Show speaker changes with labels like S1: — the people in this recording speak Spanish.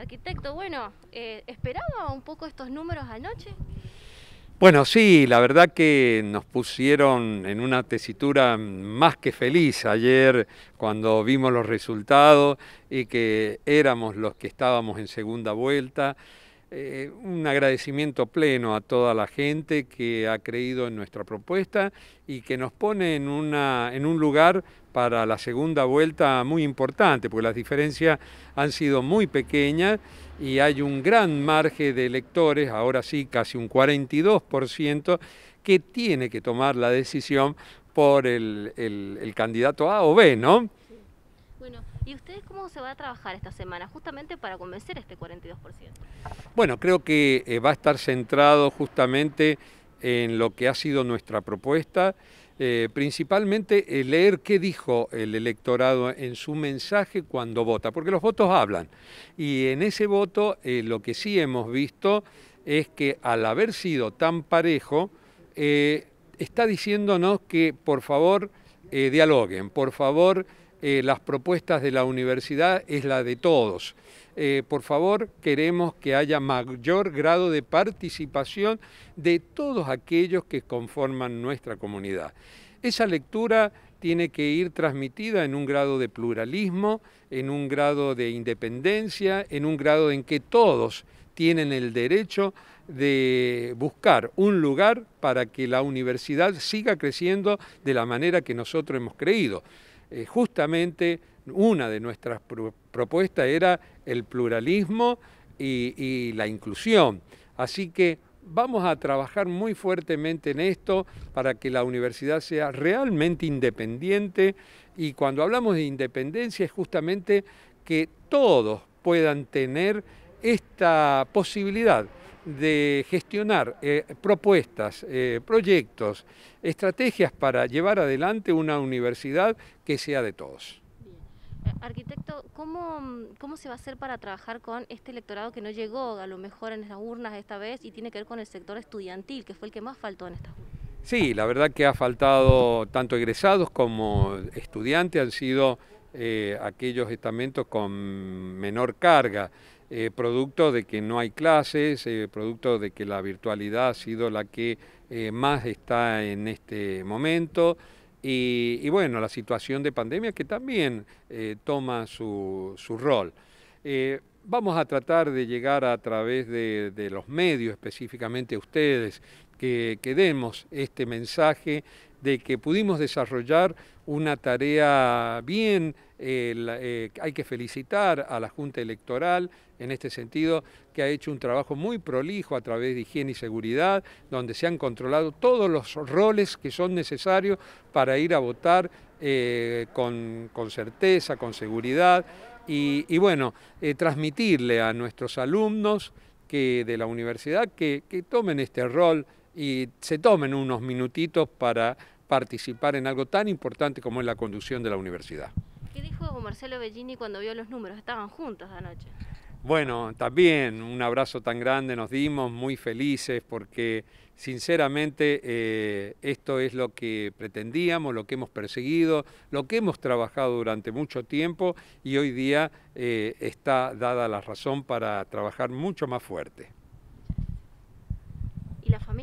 S1: Arquitecto, bueno, eh, ¿esperaba un poco estos números anoche?
S2: Bueno, sí, la verdad que nos pusieron en una tesitura más que feliz ayer cuando vimos los resultados y que éramos los que estábamos en segunda vuelta. Eh, un agradecimiento pleno a toda la gente que ha creído en nuestra propuesta y que nos pone en, una, en un lugar para la segunda vuelta muy importante, porque las diferencias han sido muy pequeñas y hay un gran margen de electores, ahora sí casi un 42%, que tiene que tomar la decisión por el, el, candidato A o B, ¿no?
S1: Bueno. ¿Y ustedes cómo se va a trabajar esta semana justamente para convencer a este 42%?
S2: Bueno, creo que eh, va a estar centrado justamente en lo que ha sido nuestra propuesta, eh, principalmente eh, leer qué dijo el electorado en su mensaje cuando vota, porque los votos hablan. Y en ese voto lo que sí hemos visto es que al haber sido tan parejo, está diciéndonos que por favor dialoguen, por favor eh, las propuestas de la universidad es la de todos. Eh, por favor, queremos que haya mayor grado de participación de todos aquellos que conforman nuestra comunidad. Esa lectura tiene que ir transmitida en un grado de pluralismo, en un grado de independencia, en un grado en que todos tienen el derecho de buscar un lugar para que la universidad siga creciendo de la manera que nosotros hemos creído. Eh, justamente una de nuestras propuestas era el pluralismo y la inclusión. Así que vamos a trabajar muy fuertemente en esto para que la universidad sea realmente independiente y cuando hablamos de independencia es justamente que todos puedan tener esta posibilidad de gestionar eh, propuestas, eh, proyectos, estrategias para llevar adelante una universidad que sea de todos.
S1: Eh, arquitecto, ¿cómo, se va a hacer para trabajar con este electorado que no llegó a lo mejor en las urnas esta vez y tiene que ver con el sector estudiantil, que fue el que más faltó en esta urnas?
S2: Sí, la verdad que ha faltado tanto egresados como estudiantes, han sido aquellos estamentos con menor carga. Eh, producto de que no hay clases, eh, producto de que la virtualidad ha sido la que eh, más está en este momento. Y, bueno, la situación de pandemia que también toma su, rol. vamos a tratar de llegar a través de, los medios, específicamente ustedes, que, que demos este mensaje de que pudimos desarrollar una tarea bien, eh, eh, hay que felicitar a la Junta Electoral en este sentido, que ha hecho un trabajo muy prolijo a través de higiene y seguridad, donde se han controlado todos los roles que son necesarios para ir a votar eh, con, certeza, con seguridad. Y, bueno, transmitirle a nuestros alumnos que, de la universidad que tomen este rol y se tomen unos minutitos para participar en algo tan importante como es la conducción de la universidad.
S1: ¿Qué dijo Marcelo Bellini cuando vio los números? Estaban juntos anoche.
S2: Bueno, también un abrazo tan grande nos dimos, muy felices, porque sinceramente eh, esto es lo que pretendíamos, lo que hemos perseguido, lo que hemos trabajado durante mucho tiempo y hoy día eh, está dada la razón para trabajar mucho más fuerte.